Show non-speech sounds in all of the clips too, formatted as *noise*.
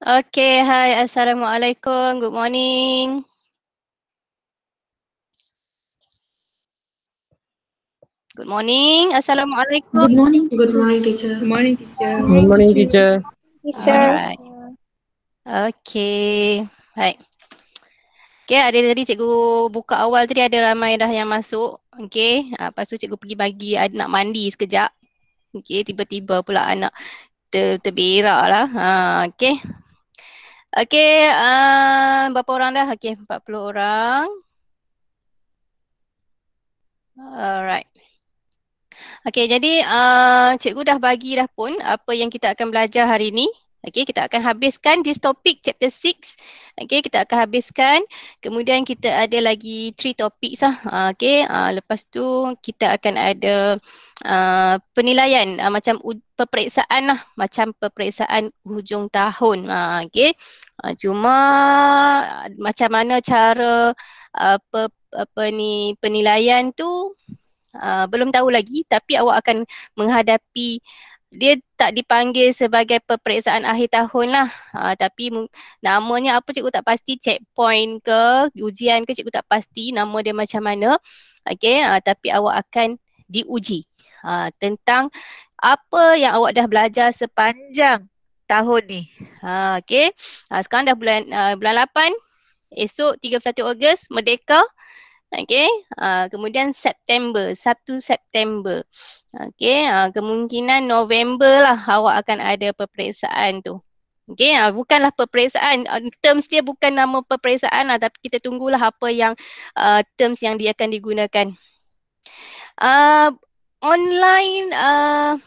Okay, hi. Assalamualaikum. Good morning. Good morning. Assalamualaikum. Good morning. Good morning, teacher. Good morning, teacher. Good morning, teacher. Teacher. Alright. Okay. Hi. Okay, ada tadi cikgu buka awal tadi ada ramai dah yang masuk. Okay, uh, ah, lepas tu cikgu pergi bagi anak mandi sekejap. Okay, tiba-tiba pula anak ter terberak lah. Ah, okay, Okay, uh, eh, berapa orang dah? Okey, 40 orang. Alright. Okay, jadi uh, cikgu dah bagi dah pun apa yang kita akan belajar hari ini. Okay, kita akan habiskan this topic chapter 6. Okay, kita akan habiskan. Kemudian kita ada lagi three topics lah. Uh, okay, uh, lepas tu kita akan ada uh, penilaian uh, macam u- peperiksaan lah. Macam peperiksaan hujung tahun. Uh, okay, uh, cuma uh, macam mana cara uh, pe- apa ni penilaian tu uh, belum tahu lagi tapi awak akan menghadapi dia tak dipanggil sebagai peperiksaan akhir tahun lah ha, tapi namanya apa cikgu tak pasti checkpoint ke ujian ke cikgu tak pasti nama dia macam mana okey ha, tapi awak akan diuji ha, tentang apa yang awak dah belajar sepanjang tahun ni ha, okey ha, sekarang dah bulan uh, bulan 8 esok 31 Ogos merdeka Okay, uh, kemudian September, 1 September. Okay, uh, kemungkinan November lah awak akan ada peperiksaan tu. Okay, uh, bukanlah peperiksaan, uh, terms dia bukan nama peperiksaan lah tapi kita tunggulah apa yang uh, terms yang dia akan digunakan. Uh, online, uh,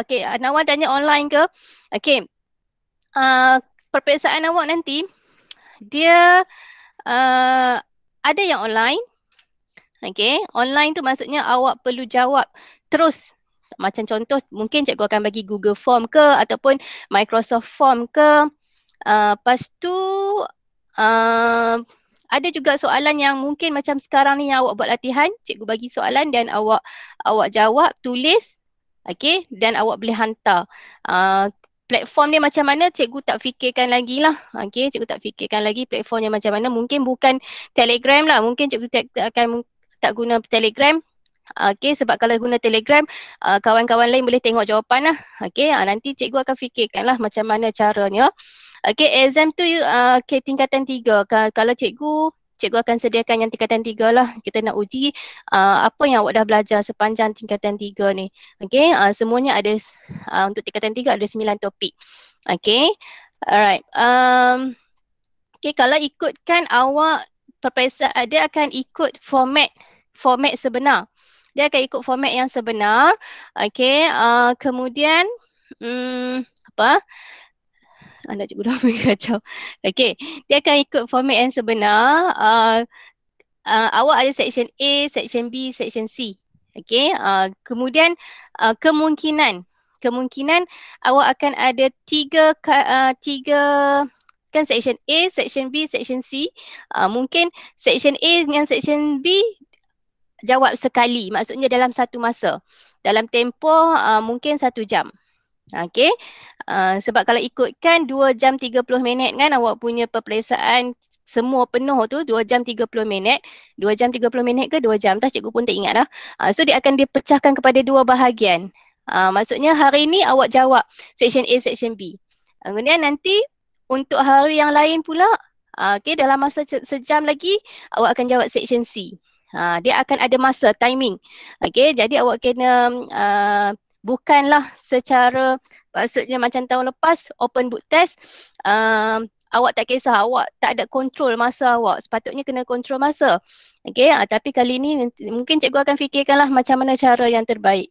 okey, uh, tanya online ke? Okay, uh, peperiksaan awak nanti, dia uh, ada yang online. Okay, online tu maksudnya awak perlu jawab terus. Macam contoh mungkin cikgu akan bagi Google Form ke ataupun Microsoft Form ke. Uh, lepas tu uh, ada juga soalan yang mungkin macam sekarang ni yang awak buat latihan, cikgu bagi soalan dan awak awak jawab, tulis, okay, dan awak boleh hantar. Uh, platform ni macam mana cikgu tak fikirkan lagi lah. Okay, cikgu tak fikirkan lagi platformnya macam mana. Mungkin bukan telegram lah. Mungkin cikgu tak, tak akan tak guna telegram. Okay, sebab kalau guna telegram, uh, kawan-kawan lain boleh tengok jawapan lah. Okay, uh, nanti cikgu akan fikirkan lah macam mana caranya. Okay, exam tu uh, ke tingkatan tiga. kalau cikgu cikgu akan sediakan yang tingkatan tiga lah. Kita nak uji uh, apa yang awak dah belajar sepanjang tingkatan tiga ni. Okay, uh, semuanya ada uh, untuk tingkatan tiga ada sembilan topik. Okay, alright. Um, okay, kalau ikutkan awak perpisah, uh, ada akan ikut format format sebenar. Dia akan ikut format yang sebenar. Okay, uh, kemudian um, apa? Anak cikgu *laughs* dah kacau. Okay. Dia akan ikut format yang sebenar. Uh, uh, awak ada section A, section B, section C. Okay. Uh, kemudian uh, kemungkinan. Kemungkinan awak akan ada tiga, uh, tiga kan section A, section B, section C. Uh, mungkin section A dengan section B jawab sekali. Maksudnya dalam satu masa. Dalam tempoh uh, mungkin satu jam. Okay. Uh, eh, sebab kalau ikutkan 2 jam 30 minit kan awak punya peperiksaan semua penuh tu 2 jam 30 minit. 2 jam 30 minit ke 2 jam? Tak cikgu pun tak ingat lah. Uh, so dia akan dipecahkan kepada dua bahagian. Uh, maksudnya hari ni awak jawab section A, section B. Kemudian nanti untuk hari yang lain pula, uh, okay, dalam masa sejam lagi awak akan jawab section C. Uh, dia akan ada masa, timing. Okay, jadi awak kena uh, bukanlah secara maksudnya macam tahun lepas open book test um, awak tak kisah awak tak ada kontrol masa awak sepatutnya kena kontrol masa okey uh, tapi kali ni mungkin cikgu akan fikirkanlah macam mana cara yang terbaik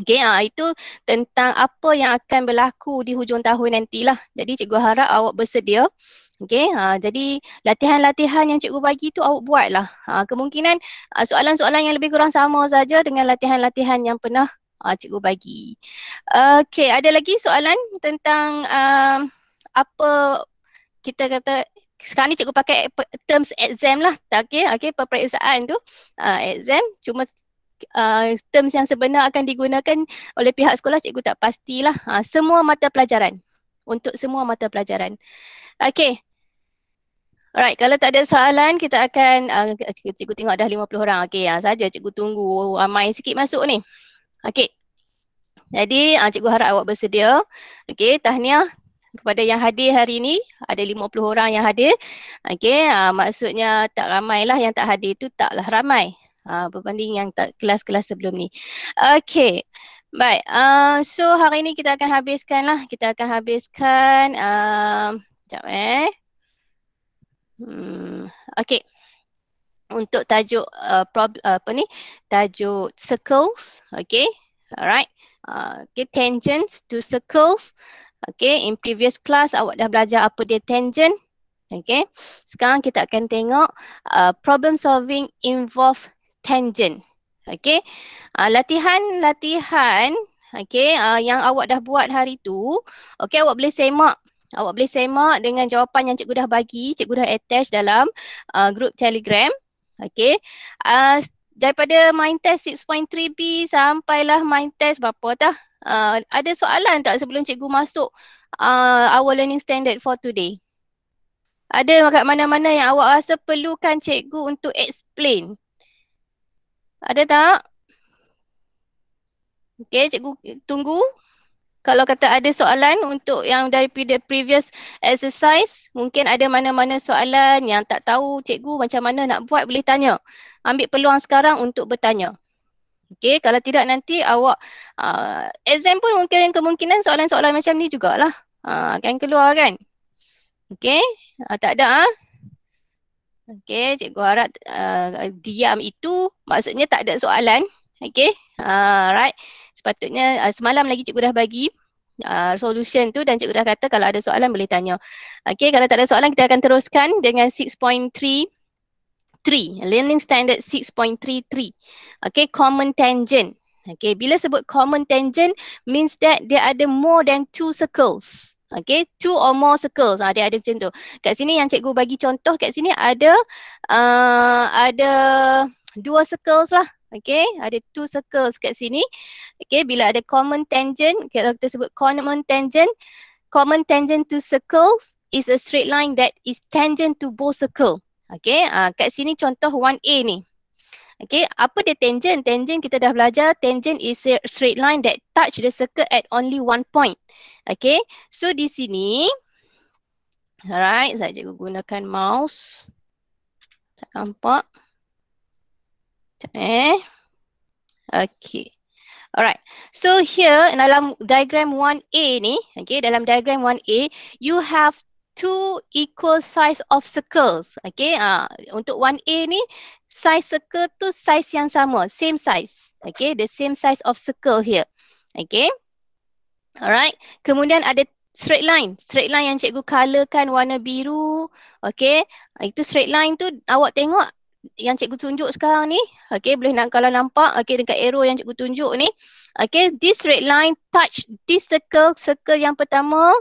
Okay, ha, ah, itu tentang apa yang akan berlaku di hujung tahun nantilah. Jadi cikgu harap awak bersedia. Okay, ha, ah, jadi latihan-latihan yang cikgu bagi tu awak buatlah. Ha, kemungkinan soalan-soalan yang lebih kurang sama saja dengan latihan-latihan yang pernah uh, cikgu bagi. Okey, ada lagi soalan tentang uh, apa kita kata sekarang ni cikgu pakai terms exam lah. Okay, okay, peperiksaan tu uh, exam cuma uh, terms yang sebenar akan digunakan oleh pihak sekolah cikgu tak pastilah. Uh, semua mata pelajaran. Untuk semua mata pelajaran. Okay, Alright, kalau tak ada soalan, kita akan uh, cikgu, cikgu tengok dah 50 orang. Okay, ya, saja cikgu tunggu ramai sikit masuk ni. Okey. Jadi uh, cikgu harap awak bersedia. Okey, tahniah kepada yang hadir hari ini. Ada 50 orang yang hadir. Okey, uh, maksudnya tak ramailah yang tak hadir itu taklah ramai. Uh, berbanding yang kelas-kelas sebelum ni. Okay, Baik. Uh, so hari ini kita akan habiskan lah. Kita akan habiskan. Uh, sekejap eh. Hmm, okay untuk tajuk uh, prob, uh, apa ni tajuk circles okay alright uh, okay tangents to circles okay in previous class awak dah belajar apa dia tangent okay sekarang kita akan tengok uh, problem solving involve tangent okay uh, latihan latihan okay uh, yang awak dah buat hari tu okay awak boleh semak awak boleh semak dengan jawapan yang cikgu dah bagi cikgu dah attach dalam uh, group telegram Okay. Uh, ah, daripada main test 6.3B sampailah main test berapa dah? Uh, ah, ada soalan tak sebelum cikgu masuk uh, our learning standard for today? Ada kat mana-mana yang awak rasa perlukan cikgu untuk explain? Ada tak? Okay, cikgu tunggu kalau kata ada soalan untuk yang dari previous exercise mungkin ada mana-mana soalan yang tak tahu cikgu macam mana nak buat boleh tanya ambil peluang sekarang untuk bertanya okey kalau tidak nanti awak uh, exam pun mungkin yang kemungkinan soalan-soalan macam ni jugalah uh, akan keluar kan okey uh, tak ada ah huh? Okey, cikgu harap uh, diam itu maksudnya tak ada soalan. Okey, alright. Uh, sepatutnya uh, semalam lagi cikgu dah bagi uh, solution tu dan cikgu dah kata kalau ada soalan boleh tanya. Okey kalau tak ada soalan kita akan teruskan dengan 6.3 learning standard 6.33. Okey common tangent. Okey bila sebut common tangent means that dia ada more than two circles. Okay, two or more circles. Ha, dia ada macam tu. Kat sini yang cikgu bagi contoh kat sini ada uh, ada dua circles lah. Okay, ada two circles kat sini. Okay, bila ada common tangent, kalau kita sebut common tangent, common tangent to circles is a straight line that is tangent to both circle. Okay, uh, kat sini contoh 1A ni. Okay, apa dia tangent? Tangent kita dah belajar, tangent is a straight line that touch the circle at only one point. Okay, so di sini, alright, saya juga gunakan mouse. Tak nampak. Sekejap eh. Okay. Alright. So here dalam diagram 1A ni, okay, dalam diagram 1A, you have two equal size of circles. Okay. Uh, untuk 1A ni, size circle tu size yang sama. Same size. Okay. The same size of circle here. Okay. Alright. Kemudian ada straight line. Straight line yang cikgu colorkan warna biru. Okay. Itu straight line tu awak tengok yang cikgu tunjuk sekarang ni okey boleh nak kalau nampak okey dekat arrow yang cikgu tunjuk ni okey this red line touch this circle circle yang pertama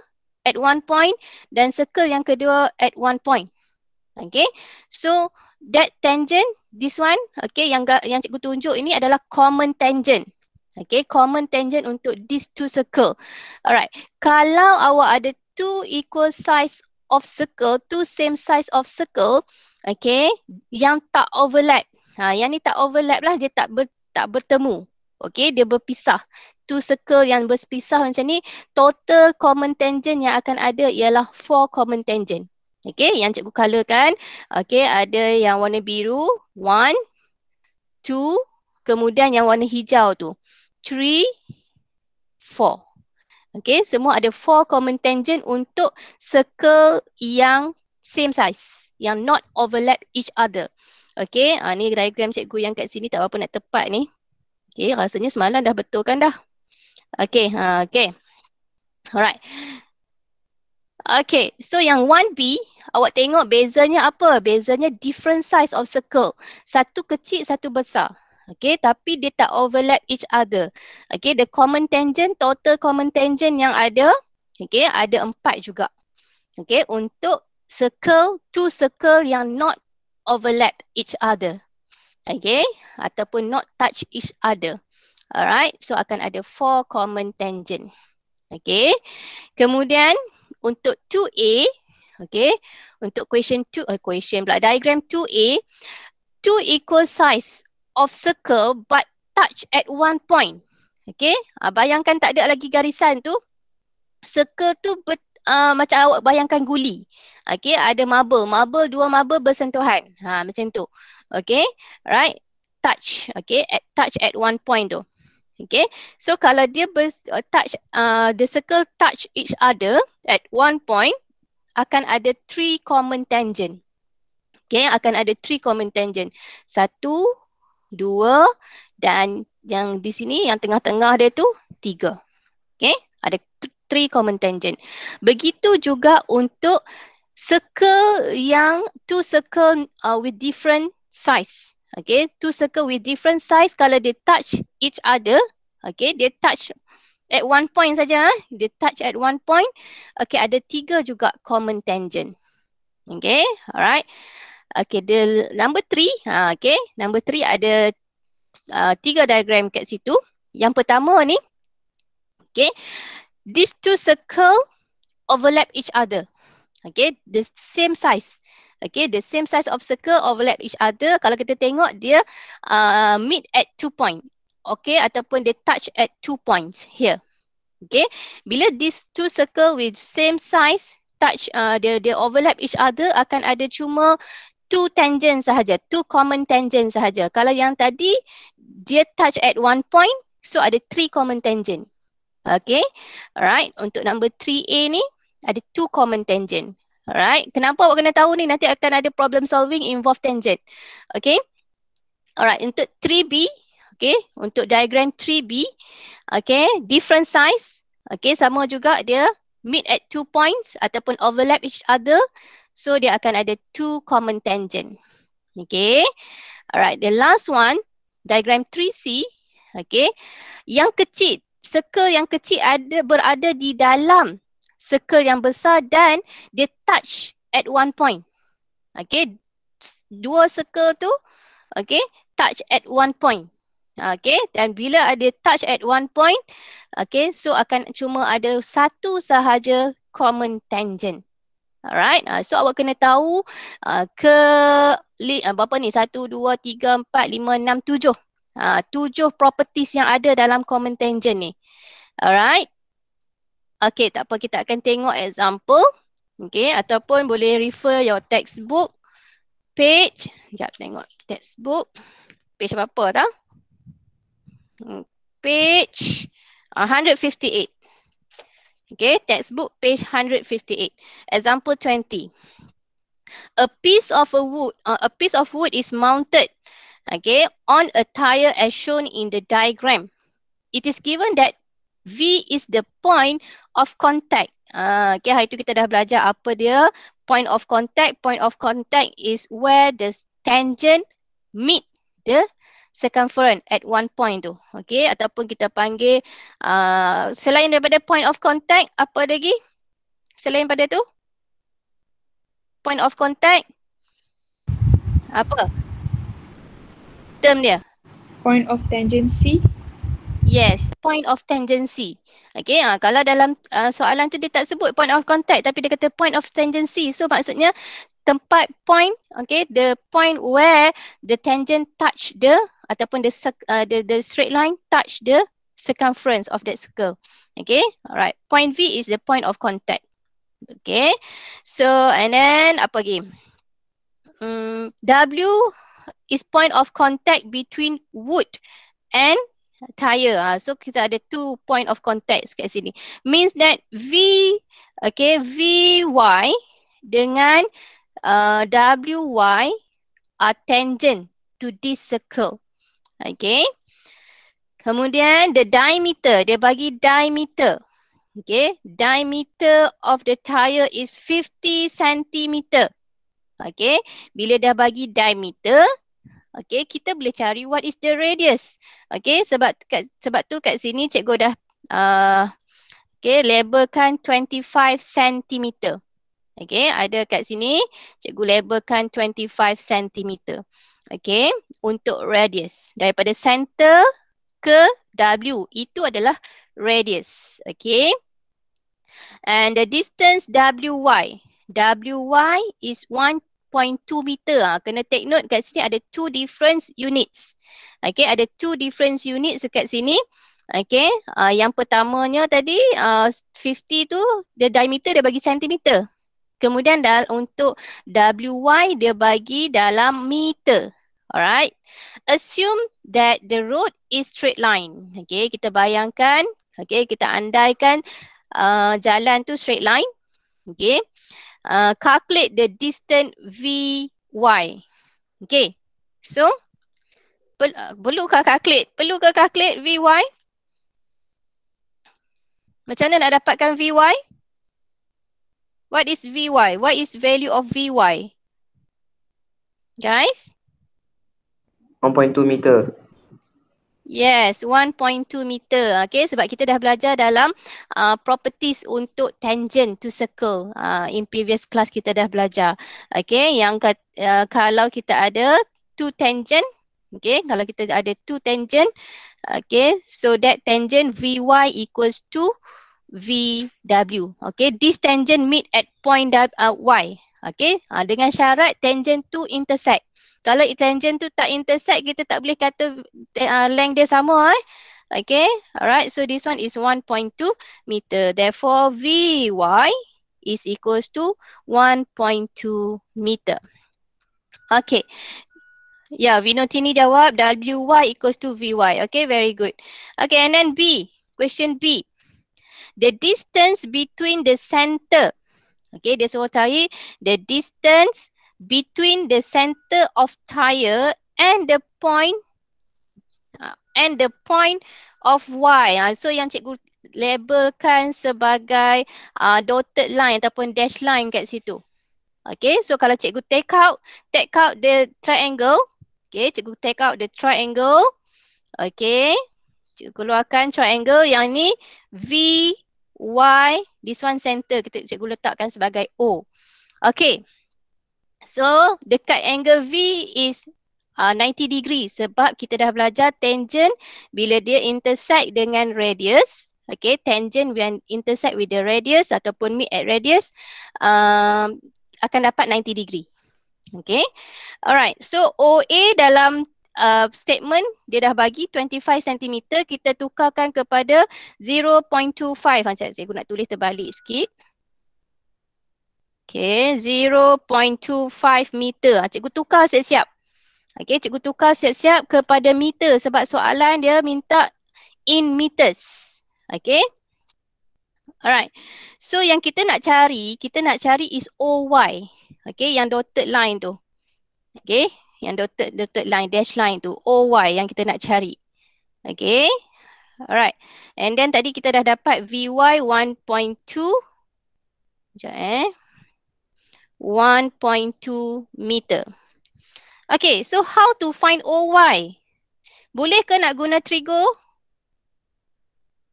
at one point dan circle yang kedua at one point okey so that tangent this one okey yang yang cikgu tunjuk ini adalah common tangent okey common tangent untuk these two circle alright kalau awak ada two equal size of circle, two same size of circle, okay, yang tak overlap. Ha, yang ni tak overlap lah, dia tak ber, tak bertemu. Okay, dia berpisah. Two circle yang berpisah macam ni, total common tangent yang akan ada ialah four common tangent. Okay, yang cikgu kan, Okay, ada yang warna biru, one, two, kemudian yang warna hijau tu, three, four. Okay, semua ada four common tangent untuk circle yang same size, yang not overlap each other. Okay, ha, ah, ni diagram cikgu yang kat sini tak apa-apa nak tepat ni. Okay, rasanya semalam dah betul kan dah. Okay, ha, ah, okay. Alright. Okay, so yang 1B, awak tengok bezanya apa? Bezanya different size of circle. Satu kecil, satu besar. Okay, tapi dia tak overlap each other. Okay, the common tangent, total common tangent yang ada, okay, ada empat juga. Okay, untuk circle, two circle yang not overlap each other. Okay, ataupun not touch each other. Alright, so akan ada four common tangent. Okay, kemudian untuk 2A, okay, untuk equation 2, eh, question, pula, diagram 2A, 2 equal size of circle but touch at one point. Okay, ha, bayangkan tak ada lagi garisan tu. Circle tu ber, uh, macam awak bayangkan guli. Okay, ada marble. Marble, dua marble bersentuhan. Ha, macam tu. Okay, right. Touch, okay. At, touch at one point tu. Okay, so kalau dia ber, uh, touch, uh, the circle touch each other at one point, akan ada three common tangent. Okay, akan ada three common tangent. Satu, dua dan yang di sini yang tengah-tengah dia tu tiga. Okay, ada three common tangent. Begitu juga untuk circle yang two circle uh, with different size. Okay, two circle with different size kalau dia touch each other, okay, dia touch at one point saja, eh? dia touch at one point, okay, ada tiga juga common tangent. Okay, alright. Okay, the number three, uh, ha, okay, number three ada uh, tiga diagram kat situ. Yang pertama ni, okay, these two circle overlap each other. Okay, the same size. Okay, the same size of circle overlap each other. Kalau kita tengok, dia uh, meet at two point. Okay, ataupun they touch at two points here. Okay, bila these two circle with same size touch, uh, they they overlap each other, akan ada cuma two tangent sahaja, two common tangent sahaja. Kalau yang tadi dia touch at one point, so ada three common tangent. Okay, alright. Untuk number 3A ni ada two common tangent. Alright, kenapa awak kena tahu ni nanti akan ada problem solving involve tangent. Okay, alright. Untuk 3B, okay. Untuk diagram 3B, okay. Different size, okay. Sama juga dia meet at two points ataupun overlap each other. So dia akan ada two common tangent. Okay. Alright, the last one, diagram 3C. Okay. Yang kecil, circle yang kecil ada berada di dalam circle yang besar dan dia touch at one point. Okay. Dua circle tu, okay, touch at one point. Okay, dan bila ada touch at one point, okay, so akan cuma ada satu sahaja common tangent. Alright, uh, so awak kena tahu uh, ke li, uh, berapa ni? Satu, dua, tiga, empat, lima, enam, tujuh. Uh, tujuh properties yang ada dalam common tangent ni. Alright. Okay, tak apa. Kita akan tengok example. Okay, ataupun boleh refer your textbook page. Sekejap tengok textbook. Page apa-apa tau. Hmm, page 158. Uh, Okay, textbook page 158. Example 20. A piece of a wood, uh, a piece of wood is mounted, okay, on a tire as shown in the diagram. It is given that V is the point of contact. uh, okay, hari tu kita dah belajar apa dia point of contact. Point of contact is where the tangent meet the circumference at one point tu. Okay, ataupun kita panggil uh, selain daripada point of contact, apa lagi? Selain pada tu? Point of contact? Apa? Term dia? Point of tangency? Yes, point of tangency. Okay, ha, kalau dalam uh, soalan tu dia tak sebut point of contact tapi dia kata point of tangency. So maksudnya tempat point, okay, the point where the tangent touch the ataupun the, uh, the the straight line touch the circumference of that circle. Okay, alright. Point V is the point of contact. Okay, so and then apa lagi? Mm, w is point of contact between wood and tyre Ha. Ah, so kita ada two point of contact kat sini. Means that V, okay, VY dengan uh, WY are tangent to this circle. Okay. Kemudian the diameter, dia bagi diameter. Okay, diameter of the tire is 50 cm. Okay, bila dah bagi diameter, okay, kita boleh cari what is the radius. Okay, sebab kat, sebab tu kat sini cikgu dah uh, okay, labelkan 25 cm. Okay, ada kat sini cikgu labelkan 25 cm. Okay, untuk radius. Daripada center ke W. Itu adalah radius. Okay. And the distance WY. WY is 1.2 meter. Ah, kena take note kat sini ada two different units. Okay, ada two different units kat sini. Okay, uh, ah, yang pertamanya tadi uh, ah, 50 tu dia diameter dia bagi centimeter. Kemudian dah, untuk WY dia bagi dalam meter. Alright. Assume that the road is straight line. Okay, kita bayangkan. Okay, kita andaikan uh, jalan tu straight line. Okay. Uh, calculate the distance VY. Okay. So, per uh, perlukah calculate? Perlukah calculate VY? Macam mana nak dapatkan VY? What is VY? What is value of VY? Guys? 1.2 meter. Yes, 1.2 meter. Okay, sebab kita dah belajar dalam uh, properties untuk tangent to circle. Uh, in previous class kita dah belajar. Okay, yang uh, kalau kita ada two tangent, okay, kalau kita ada two tangent, okay, so that tangent Vy equals to Vw. Okay, this tangent meet at point uh, Y. Okay, ha, dengan syarat tangent tu intersect. Kalau tangent tu tak intersect, kita tak boleh kata uh, length dia sama eh. Okey, alright. So this one is 1.2 meter. Therefore, VY is equals to 1.2 meter. Okey. Ya, yeah, Vinotini jawab WY equals to VY. Okay, very good. Okay, and then B. Question B. The distance between the center Okay, dia suruh cari the distance between the center of tire and the point uh, and the point of Y. Uh, ah, so yang cikgu labelkan sebagai uh, dotted line ataupun dash line kat situ. Okay, so kalau cikgu take out, take out the triangle. Okay, cikgu take out the triangle. Okay, cikgu keluarkan triangle yang ni V Y, this one center kita cikgu letakkan sebagai O. Okay. So, dekat angle V is uh, 90 degree sebab kita dah belajar tangent bila dia intersect dengan radius. Okay, tangent when intersect with the radius ataupun meet at radius um, akan dapat 90 degree. Okay. Alright, so OA dalam uh, statement dia dah bagi 25 cm kita tukarkan kepada 0.25 macam saya guna tulis terbalik sikit. Okay, 0.25 meter. Ah, cikgu tukar siap-siap. Okay, cikgu tukar siap-siap kepada meter sebab soalan dia minta in meters. Okay. Alright. So yang kita nak cari, kita nak cari is OY. Okay, yang dotted line tu. Okay, yang dotted dotted line dash line tu OY yang kita nak cari. Okay. Alright. And then tadi kita dah dapat VY 1.2. Sekejap eh. 1.2 meter. Okay, so how to find OY? Boleh ke nak guna trigo?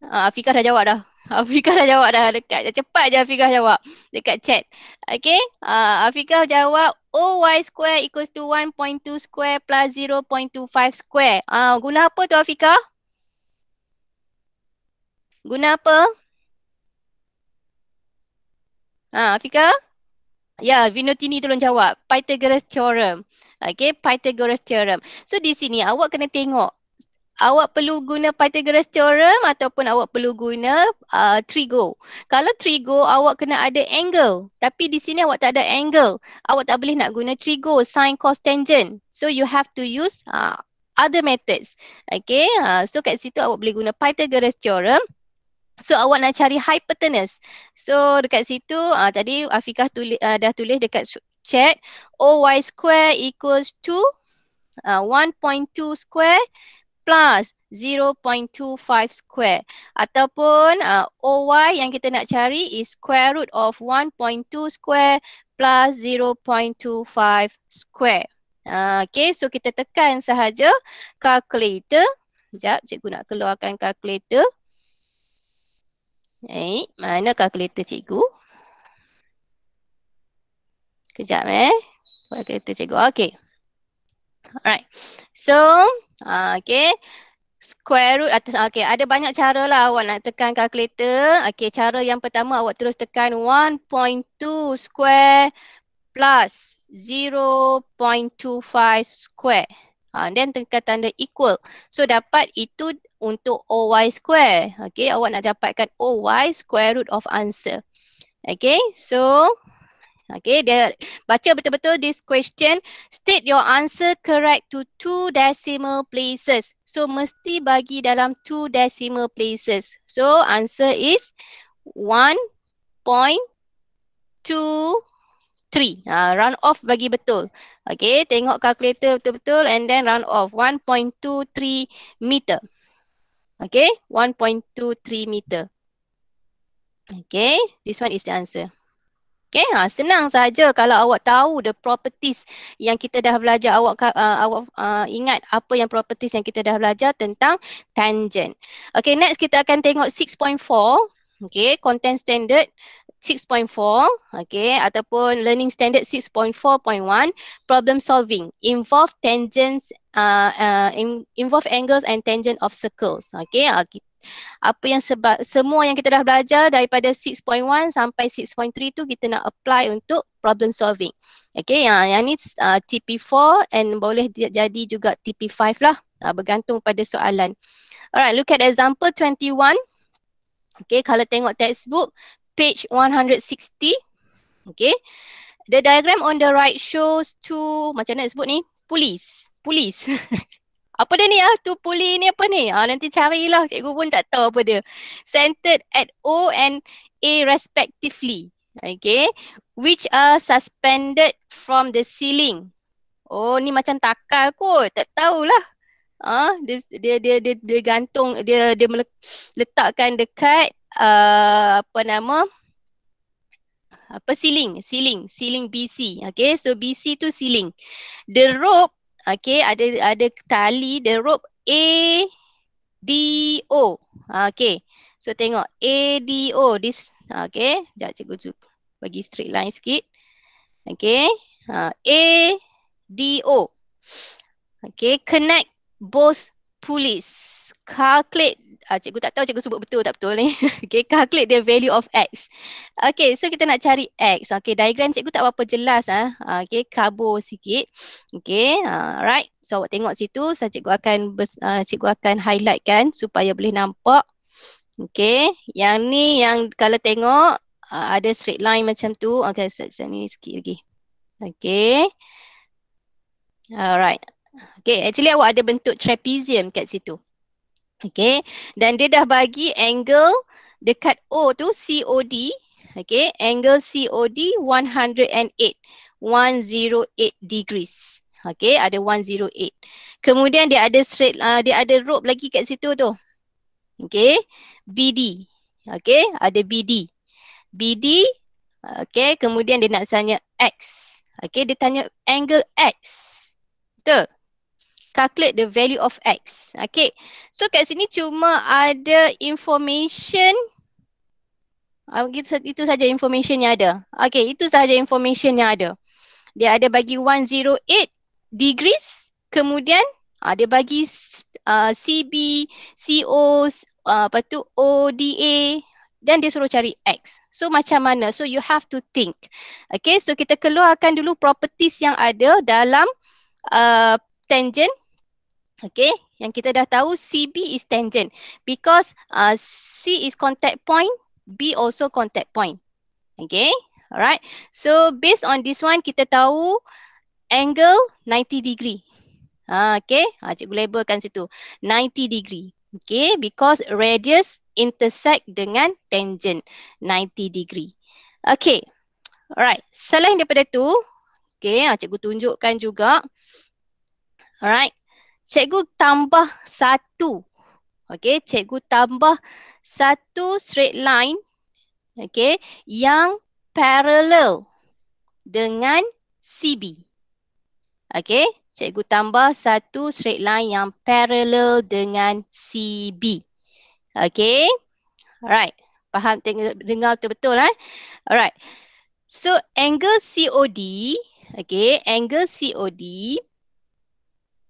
Ah, Fika dah jawab dah. *laughs* Afiqah dah jawab dah dekat. Cepat je Afiqah jawab dekat chat. Okay. Uh, Afiqah jawab OY square equals to 1.2 square plus 0.25 square. Ah uh, guna apa tu Afiqah? Guna apa? Ah uh, Afiqah? Ya, yeah, Vinotini tolong jawab. Pythagoras Theorem. Okay, Pythagoras Theorem. So di sini awak kena tengok awak perlu guna Pythagoras Theorem ataupun awak perlu guna uh, Trigo. Kalau Trigo, awak kena ada angle. Tapi di sini awak tak ada angle. Awak tak boleh nak guna Trigo, sine, cos, tangent. So you have to use uh, other methods. Okay, uh, so kat situ awak boleh guna Pythagoras Theorem. So awak nak cari hypotenuse. So dekat situ uh, tadi Afiqah tuli, uh, dah tulis dekat chat. OY square equals to uh, 1.2 square plus 0.25 square ataupun uh, OY yang kita nak cari is square root of 1.2 square plus 0.25 square. Uh, okay, so kita tekan sahaja calculator. Sekejap, cikgu nak keluarkan calculator. Eh, mana calculator cikgu? Kejap eh. Calculator cikgu. Okay. Alright. So, uh, okay. Square root atas, okay. Ada banyak cara lah awak nak tekan kalkulator. Okay, cara yang pertama awak terus tekan 1.2 square plus 0.25 square. Ha, then tekan tanda equal. So dapat itu untuk OY square. Okay, awak nak dapatkan OY square root of answer. Okay, so Okay, dia baca betul-betul this question. State your answer correct to two decimal places. So, mesti bagi dalam two decimal places. So, answer is 1.23. Ha, run off bagi betul. Okay, tengok kalkulator betul-betul and then run off. 1.23 meter. Okay, 1.23 meter. Okay, this one is the answer. Okay, ha, senang saja kalau awak tahu the properties yang kita dah belajar awak uh, awak uh, ingat apa yang properties yang kita dah belajar tentang tangent. Okay, next kita akan tengok 6.4. Okay, content standard 6.4. Okay, ataupun learning standard 6.4.1. Problem solving involve tangents, uh, uh, involve angles and tangent of circles. Okay, okay. Ha, apa yang sebab semua yang kita dah belajar daripada 6.1 sampai 6.3 tu kita nak apply untuk problem solving. Okay, yang, yang ni uh, TP4 and boleh jadi juga TP5 lah uh, bergantung pada soalan. Alright, look at example 21. Okay, kalau tengok textbook page 160. Okay, the diagram on the right shows two, macam mana sebut ni? Police. Police. *laughs* apa dia ni ah tu puli ni apa ni ah nanti carilah cikgu pun tak tahu apa dia centered at o and a respectively okay which are suspended from the ceiling oh ni macam takal kot tak tahulah ah dia dia dia dia, dia gantung dia dia letakkan dekat uh, apa nama apa ceiling ceiling ceiling BC okay so BC tu ceiling the rope Okay, ada ada tali, the rope A D O. Okay, so tengok A D O. This okay, jap cikgu tu bagi straight line sikit. Okay, uh, ha, A D O. Okay, connect both pulleys. Calculate uh, cikgu tak tahu cikgu sebut betul tak betul ni. *laughs* okay, calculate the value of X. Okay, so kita nak cari X. Okay, diagram cikgu tak apa jelas. Ah. ah. okay, kabur sikit. Okay, alright. So, awak tengok situ. So, cikgu akan, bes- uh, cikgu akan highlight kan supaya boleh nampak. Okay, yang ni yang kalau tengok uh, ada straight line macam tu. Okay, saya ni sikit lagi. Okay. Alright. Okay, actually awak ada bentuk trapezium kat situ. Okay, dan dia dah bagi angle dekat O tu COD. Okay, angle COD 108. 108 degrees. Okay, ada 108. Kemudian dia ada straight, uh, dia ada rope lagi kat situ tu. Okay, BD. Okay, ada BD. BD, okay, kemudian dia nak tanya X. Okay, dia tanya angle X. Betul? calculate the value of x. Okay. So kat sini cuma ada information Uh, itu saja information yang ada. Okay, itu saja information yang ada. Dia ada bagi 108 degrees, kemudian uh, bagi uh, ah, CB, CO, uh, apa tu ODA, dan dia suruh cari X. So macam mana? So you have to think. Okay, so kita keluarkan dulu properties yang ada dalam uh, tangent. Okay, yang kita dah tahu CB is tangent because uh, C is contact point, B also contact point. Okay, alright. So based on this one, kita tahu angle 90 degree. Uh, ha, okay, uh, ha, cikgu labelkan situ. 90 degree. Okay, because radius intersect dengan tangent 90 degree. Okay, alright. Selain daripada tu, okay, uh, ha, cikgu tunjukkan juga. Alright, cikgu tambah satu. Okey, cikgu tambah satu straight line. Okey, yang parallel dengan CB. Okey, cikgu tambah satu straight line yang parallel dengan CB. Okey. Alright. Faham dengar betul-betul eh? Alright. So angle COD, okay, angle COD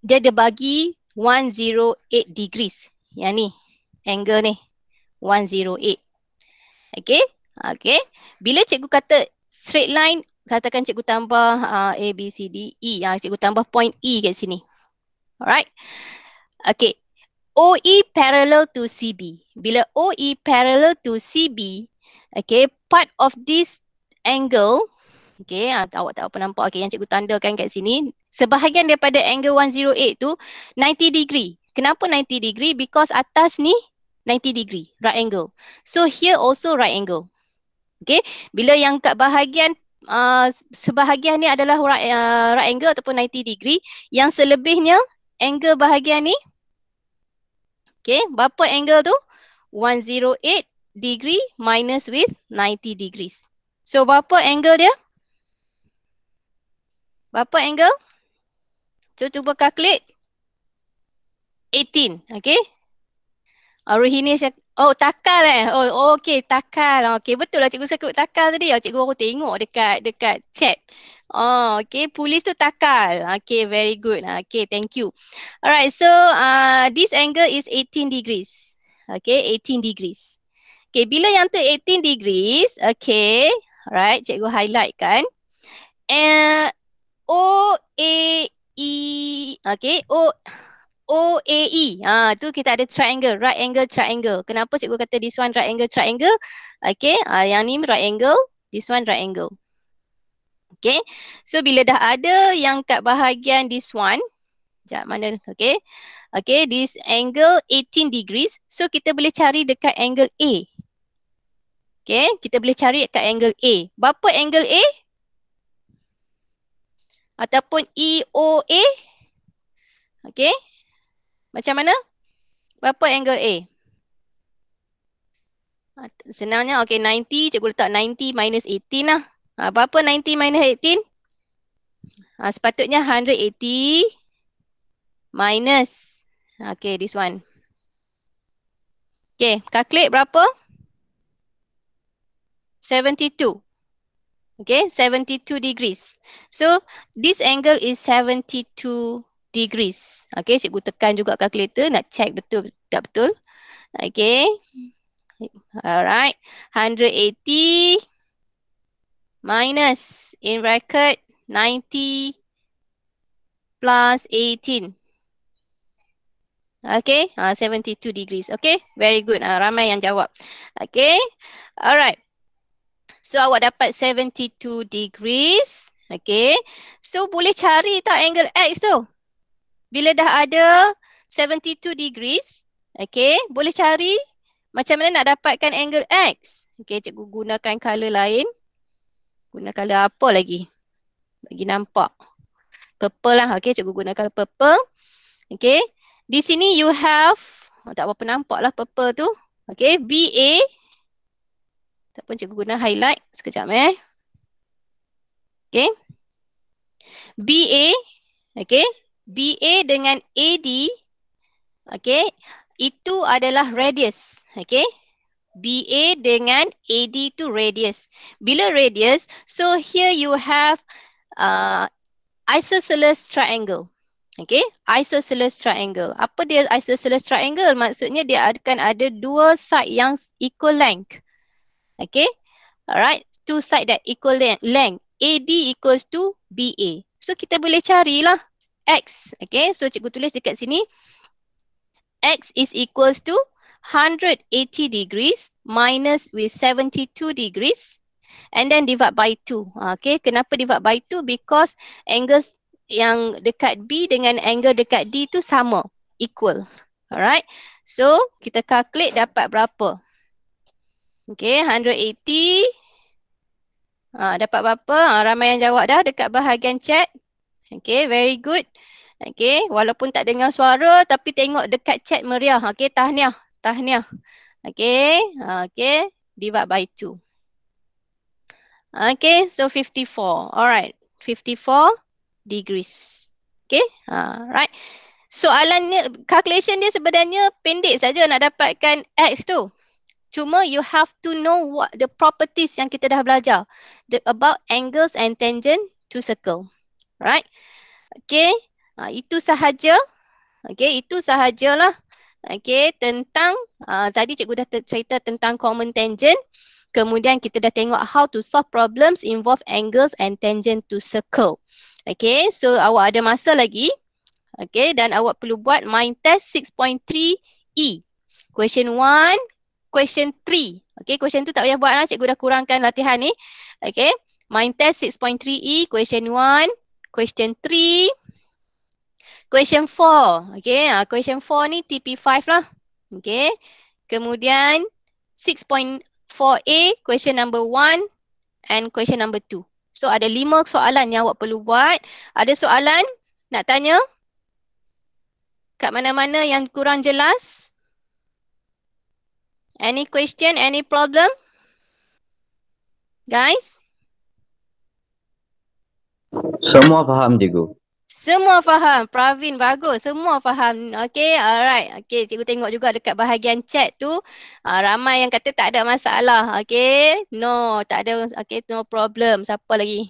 dia ada bagi 108 degrees. Yang ni, angle ni. 108. Okay? Okay. Bila cikgu kata straight line, katakan cikgu tambah uh, A, B, C, D, E. Uh, cikgu tambah point E kat sini. Alright? Okay. OE parallel to CB. Bila OE parallel to CB, okay, part of this angle Okay, ah, awak tak apa nampak okay, yang cikgu tandakan kat sini. Sebahagian daripada angle 108 tu 90 degree. Kenapa 90 degree? Because atas ni 90 degree, right angle. So here also right angle. Okay, bila yang kat bahagian uh, sebahagian ni adalah right, uh, right angle ataupun 90 degree. Yang selebihnya angle bahagian ni Okay, berapa angle tu? 108 degree minus with 90 degrees. So berapa angle dia? Berapa angle? So, cuba calculate. 18. Okay. Oh, Ruhini Oh, takal eh. Oh, oh okay. Takal. Okay, betul lah cikgu sebut takal tadi. Oh, cikgu aku tengok dekat dekat chat. Oh, okay. Polis tu takal. Okay, very good. Okay, thank you. Alright, so uh, this angle is 18 degrees. Okay, 18 degrees. Okay, bila yang tu 18 degrees, okay. Alright, cikgu highlight kan. And O A E okey O O A E ha tu kita ada triangle right angle triangle kenapa cikgu kata this one right angle triangle okey ha, yang ni right angle this one right angle okey so bila dah ada yang kat bahagian this one jap mana okey okey this angle 18 degrees so kita boleh cari dekat angle A Okay, kita boleh cari kat angle A. Berapa angle A? ataupun EOA. Okey. Macam mana? Berapa angle A? Ha, senangnya okey 90, cikgu letak 90 minus 18 lah. Ha, berapa 90 minus 18? Ha, sepatutnya 180 minus. Okey, this one. Okey, calculate berapa? 72 okay 72 degrees so this angle is 72 degrees okay cikgu tekan juga calculator nak check betul tak betul okay alright 180 minus in bracket 90 plus 18 Okay, uh, ah, 72 degrees. Okay, very good. Uh, ramai yang jawab. Okay, alright. So awak dapat 72 degrees. Okay. So boleh cari tak angle X tu? Bila dah ada 72 degrees. Okay. Boleh cari macam mana nak dapatkan angle X. Okay. Cikgu gunakan color lain. Guna color apa lagi? Bagi nampak. Purple lah. Okay. Cikgu gunakan purple. Okay. Di sini you have. tak apa-apa nampak lah purple tu. Okay. BA. Tak ataupun cikgu guna highlight sekejap eh. Okay. BA, okay. BA dengan AD, okay. Itu adalah radius, okay. BA dengan AD tu radius. Bila radius, so here you have uh, isosceles triangle. Okay, isosceles triangle. Apa dia isosceles triangle? Maksudnya dia akan ada dua side yang equal length. Okay. Alright. Two side that equal length. AD equals to BA. So kita boleh carilah X. Okay. So cikgu tulis dekat sini. X is equals to 180 degrees minus with 72 degrees and then divide by 2. Okay. Kenapa divide by 2? Because angles yang dekat B dengan angle dekat D tu sama. Equal. Alright. So kita calculate dapat berapa. Okay, 180. Ha, dapat berapa? Ha, ramai yang jawab dah dekat bahagian chat. Okay, very good. Okay, walaupun tak dengar suara tapi tengok dekat chat meriah. Okay, tahniah. Tahniah. Okay, ha, okay. Divide by 2. Okay, so 54. Alright, 54 degrees. Okay, ha, alright. Soalan ni, calculation dia sebenarnya pendek saja nak dapatkan X tu. Cuma you have to know what the properties yang kita dah belajar the, about angles and tangent to circle. Right? Okay. Ha, itu sahaja. Okay. Itu sahajalah. Okay. Tentang uh, tadi cikgu dah cerita tentang common tangent. Kemudian kita dah tengok how to solve problems involve angles and tangent to circle. Okay. So awak ada masa lagi. Okay. Dan awak perlu buat mind test 6.3E. E. Question 1 question 3. Okay, question tu tak payah buat lah. Cikgu dah kurangkan latihan ni. Okay, mind test 6.3E, e, question 1, question 3, question 4. Okay, ha, question 4 ni TP5 lah. Okay, kemudian 6.4A, question number 1 and question number 2. So ada 5 soalan yang awak perlu buat. Ada soalan nak tanya? Kat mana-mana yang kurang jelas? Any question, any problem? Guys? Semua faham, Cikgu. Semua faham. Pravin, bagus. Semua faham. Okay, alright. Okay, Cikgu tengok juga dekat bahagian chat tu. Uh, ramai yang kata tak ada masalah. Okay, no. Tak ada, okay, no problem. Siapa lagi?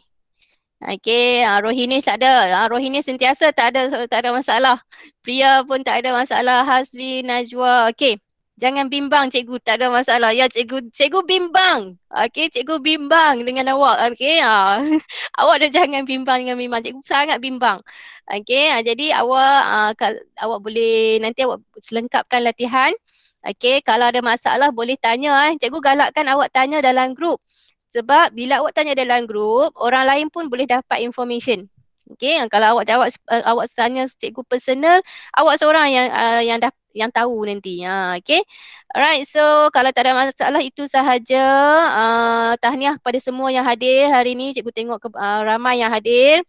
Okay, uh, ah, Rohinis tak ada. Uh, ah, Rohinis sentiasa tak ada tak ada masalah. Priya pun tak ada masalah. Hasbi, Najwa, okay. Jangan bimbang cikgu, tak ada masalah. Ya cikgu, cikgu bimbang. Okey, cikgu bimbang dengan awak. Okey, uh. *laughs* awak dah jangan bimbang dengan bimbang. Cikgu sangat bimbang. Okey, uh, jadi awak uh, ha, kal- awak boleh nanti awak selengkapkan latihan. Okey, kalau ada masalah boleh tanya. Eh. Cikgu galakkan awak tanya dalam grup. Sebab bila awak tanya dalam grup, orang lain pun boleh dapat information. Okey, kalau awak jawab eh, awak tanya cikgu personal, awak seorang yang uh, yang dapat yang tahu nanti. Ha, okay. Alright, so kalau tak ada masalah itu sahaja. Uh, tahniah kepada semua yang hadir hari ini. Cikgu tengok ke, uh, ramai yang hadir.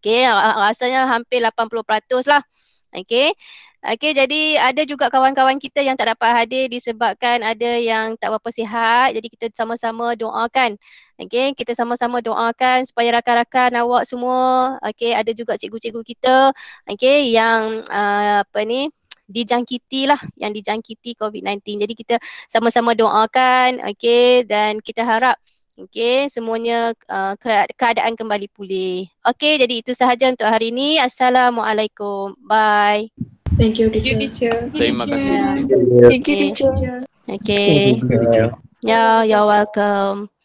Okay, rasanya hampir 80% lah. Okay. Okay, jadi ada juga kawan-kawan kita yang tak dapat hadir disebabkan ada yang tak berapa sihat. Jadi kita sama-sama doakan. Okay, kita sama-sama doakan supaya rakan-rakan awak semua, okay, ada juga cikgu-cikgu kita, okay, yang uh, apa ni, uh, dijangkiti lah yang dijangkiti COVID-19. Jadi kita sama-sama doakan okay, dan kita harap Okay, semuanya uh, keadaan kembali pulih. Okay, jadi itu sahaja untuk hari ini. Assalamualaikum. Bye. Thank you, teacher. Thank you, teacher. Terima kasih. Thank you, teacher. Okay. Yeah, ya, you're welcome.